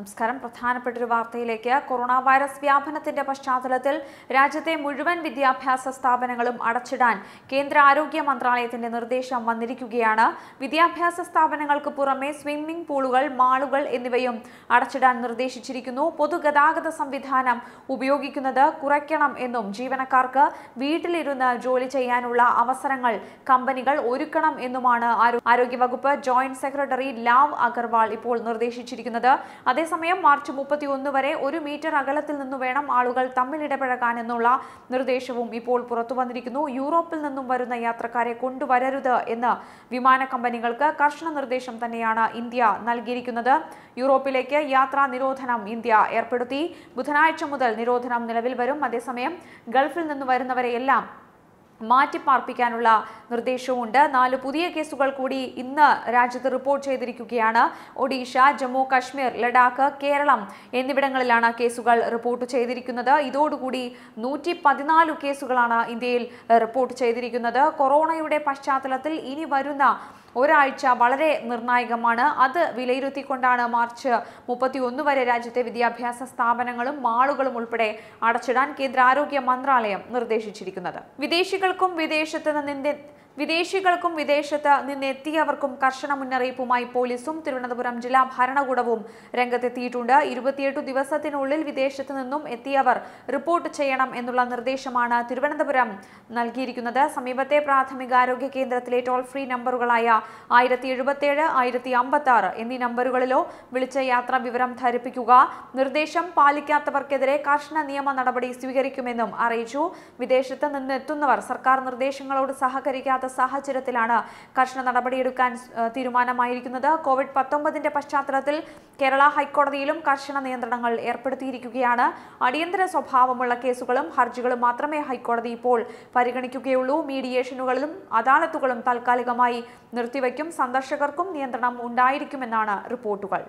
നമസ്കാരം പ്രധാനപ്പെട്ട ഒരു വാർത്തയിലേക്ക് കൊറോണ വൈറസ് വ്യാപനത്തിന്റെ പശ്ചാത്തലത്തിൽ രാജ്യത്തെ മുഴുവൻ വിദ്യാഭ്യാസ സ്ഥാപനങ്ങളും അടച്ചിടാൻ കേന്ദ്ര ആരോഗ്യ മന്ത്രാലയത്തിന്റെ നിർദ്ദേശം വന്നിരിക്കുകയാണ് വിദ്യാഭ്യാസ സ്ഥാപനങ്ങൾക്ക് പുറമെ സ്വിമ്മിംഗ് പൂളുകൾ മാളുകൾ എന്നിവയും അടച്ചിടാൻ നിർദ്ദേശിച്ചിരിക്കുന്നു പൊതുഗതാഗത സംവിധാനം ഉപയോഗിക്കുന്നത് കുറയ്ക്കണം എന്നും ജീവനക്കാർക്ക് വീട്ടിലിരുന്ന് ജോലി ചെയ്യാനുള്ള അവസരങ്ങൾ കമ്പനികൾ ഒരുക്കണം എന്നുമാണ് ആരോഗ്യവകുപ്പ് ജോയിന്റ് സെക്രട്ടറി ലാവ് അഗർവാൾ ഇപ്പോൾ നിർദ്ദേശിച്ചിരിക്കുന്നത് അതേ അതേസമയം മാർച്ച് ഒന്ന് വരെ ഒരു മീറ്റർ അകലത്തിൽ നിന്നു വേണം ആളുകൾ തമ്മിൽ ഇടപഴകാനെന്നുള്ള നിർദ്ദേശവും ഇപ്പോൾ പുറത്തു വന്നിരിക്കുന്നു യൂറോപ്പിൽ നിന്നും വരുന്ന യാത്രക്കാരെ കൊണ്ടുവരരുത് എന്ന് വിമാന കമ്പനികൾക്ക് കർശന നിർദ്ദേശം തന്നെയാണ് ഇന്ത്യ നൽകിയിരിക്കുന്നത് യൂറോപ്പിലേക്ക് യാത്രാ നിരോധനം ഇന്ത്യ ഏർപ്പെടുത്തി ബുധനാഴ്ച മുതൽ നിരോധനം നിലവിൽ വരും അതേസമയം ഗൾഫിൽ നിന്ന് വരുന്നവരെയെല്ലാം മാറ്റിപ്പാർപ്പിക്കാനുള്ള നിർദ്ദേശവുമുണ്ട് നാല് പുതിയ കേസുകൾ കൂടി ഇന്ന് രാജ്യത്ത് റിപ്പോർട്ട് ചെയ്തിരിക്കുകയാണ് ഒഡീഷ ജമ്മു കാശ്മീർ ലഡാക്ക് കേരളം എന്നിവിടങ്ങളിലാണ് കേസുകൾ റിപ്പോർട്ട് ചെയ്തിരിക്കുന്നത് ഇതോടുകൂടി നൂറ്റി പതിനാല് കേസുകളാണ് ഇന്ത്യയിൽ റിപ്പോർട്ട് ചെയ്തിരിക്കുന്നത് കൊറോണയുടെ പശ്ചാത്തലത്തിൽ ഇനി വരുന്ന ഒരാഴ്ച വളരെ നിർണായകമാണ് അത് വിലയിരുത്തിക്കൊണ്ടാണ് മാർച്ച് മുപ്പത്തി ഒന്ന് വരെ രാജ്യത്തെ വിദ്യാഭ്യാസ സ്ഥാപനങ്ങളും മാളുകളും ഉൾപ്പെടെ അടച്ചിടാൻ കേന്ദ്ര ആരോഗ്യ മന്ത്രാലയം നിർദ്ദേശിച്ചിരിക്കുന്നത് വിദേശികൾക്കും വിദേശത്ത് നിന്ന് വിദേശികൾക്കും വിദേശത്ത് നിന്നെത്തിയവർക്കും കർശന മുന്നറിയിപ്പുമായി പോലീസും തിരുവനന്തപുരം ജില്ലാ ഭരണകൂടവും രംഗത്തെത്തിയിട്ടുണ്ട് ഇരുപത്തിയെട്ട് ദിവസത്തിനുള്ളിൽ വിദേശത്ത് നിന്നും എത്തിയവർ റിപ്പോർട്ട് ചെയ്യണം എന്നുള്ള നിർദ്ദേശമാണ് തിരുവനന്തപുരം നൽകിയിരിക്കുന്നത് സമീപത്തെ പ്രാഥമികാരോഗ്യ കേന്ദ്രത്തിലെ ടോൾ ഫ്രീ നമ്പറുകളായ ആയിരത്തി ഏഴ് ആയിരത്തി അമ്പത്തി ആറ് എന്നീ നമ്പറുകളിലോ വിളിച്ച യാത്രാ വിവരം ധരിപ്പിക്കുക നിർദ്ദേശം പാലിക്കാത്തവർക്കെതിരെ കർശന നിയമ നടപടി സ്വീകരിക്കുമെന്നും അറിയിച്ചു വിദേശത്ത് നിന്ന് എത്തുന്നവർ സർക്കാർ നിർദ്ദേശങ്ങളോട് സഹകരിക്കാത്ത സാഹചര്യത്തിലാണ് കർശന നടപടിയെടുക്കാൻ തീരുമാനമായിരിക്കുന്നത് കോവിഡ് പത്തൊമ്പതിന്റെ പശ്ചാത്തലത്തിൽ കേരള ഹൈക്കോടതിയിലും കർശന നിയന്ത്രണങ്ങൾ ഏർപ്പെടുത്തിയിരിക്കുകയാണ് അടിയന്തര സ്വഭാവമുള്ള കേസുകളും ഹർജികളും മാത്രമേ ഹൈക്കോടതി ഇപ്പോൾ പരിഗണിക്കുകയുള്ളൂ മീഡിയേഷനുകളും അദാലത്തുകളും താൽക്കാലികമായി നിർത്തി നിർത്തിവയ്ക്കും സന്ദർശകർക്കും നിയന്ത്രണം ഉണ്ടായിരിക്കുമെന്നാണ് റിപ്പോർട്ടുകൾ